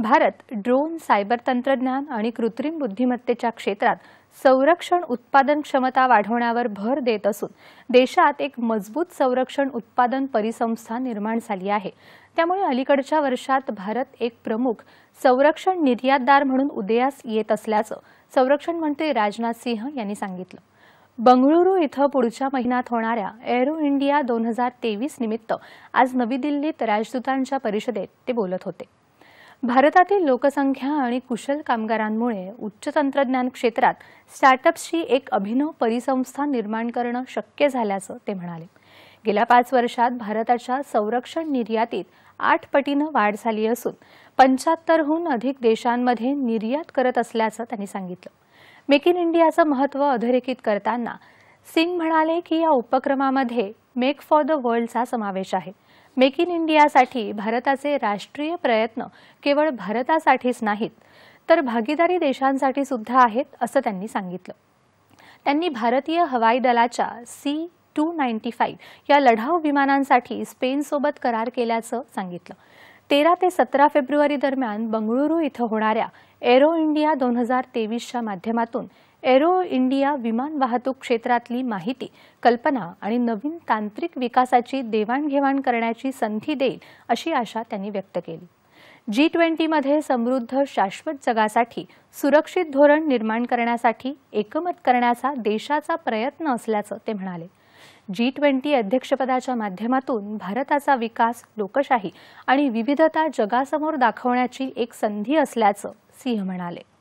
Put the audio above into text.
Bharat drone cyber तंत्रज्ञान आणि कृत्रिम बुद्धिमत्तेच्या क्षेत्रात संरक्षण उत्पादन क्षमता वाढवण्यावर भर देत असून देशात एक मजबूत संरक्षण उत्पादन परिसंस्था निर्माण झाली आहे त्यामुळे अलीकडच्या वर्षात भारत एक प्रमुख संरक्षण निर्यातदार म्हणून उदयास येत असल्याचं संरक्षण मंत्री राजनाथ सिंह यांनी सांगितलं बंगळुरू इथं पुढच्या महिन्यात होणाऱ्या एरो इंडिया दोन हजार तेवीस निमित्त आज नवी दिल्लीत राजदूतांच्या परिषदेत ते बोलत होते भारतातील लोकसंख्या आणि कुशल कामगारांमुळे उच्च तंत्रज्ञान क्षेत्रात स्टार्टअप्सची एक अभिनव परिसंस्था निर्माण करणं शक्य झाल्याचं ते म्हणाले गेल्या पाच वर्षात भारताच्या संरक्षण निर्यातीत आठ पटीनं वाढ झाली असून पंच्याहत्तरहून अधिक देशांमध्ये निर्यात करत असल्याचं त्यांनी सांगितलं मेक इन इंडियाचं महत्त्व अधोरेखित करताना सिंग म्हणाले की या उपक्रमामध्ये मेक फॉर द वर्ल्डचा समावेश आहे मेक इन इंडियासाठी भारताचे राष्ट्रीय प्रयत्न केवळ भारतासाठीच नाहीत तर भागीदारी देशांसाठी सुद्धा आहेत असं त्यांनी सांगितलं त्यांनी भारतीय हवाई दलाच्या सी टू नाईन्टी फाईव्ह या लढाऊ विमानांसाठी स्पेनसोबत करार केल्याचं सांगितलं तेरा ते सतरा फेब्रुवारी दरम्यान बंगळुरू इथं होणाऱ्या एरो इंडिया दोन हजार तेवीसच्या माध्यमातून एरो इंडिया विमान वाहतूक क्षेत्रातली माहिती कल्पना आणि नवीन तांत्रिक विकासाची देवाणघेवाण करण्याची संधी देईल अशी आशा त्यांनी व्यक्त केली जी ट्वेंटीमध्ये समृद्ध शाश्वत जगासाठी सुरक्षित धोरण निर्माण करण्यासाठी एकमत करण्याचा देशाचा प्रयत्न असल्याचं ते म्हणाले जी ट्वेंटी अध्यक्षपदाच्या माध्यमातून भारताचा विकास लोकशाही आणि विविधता जगासमोर दाखवण्याची एक संधी असल्याचं सिंह म्हणाले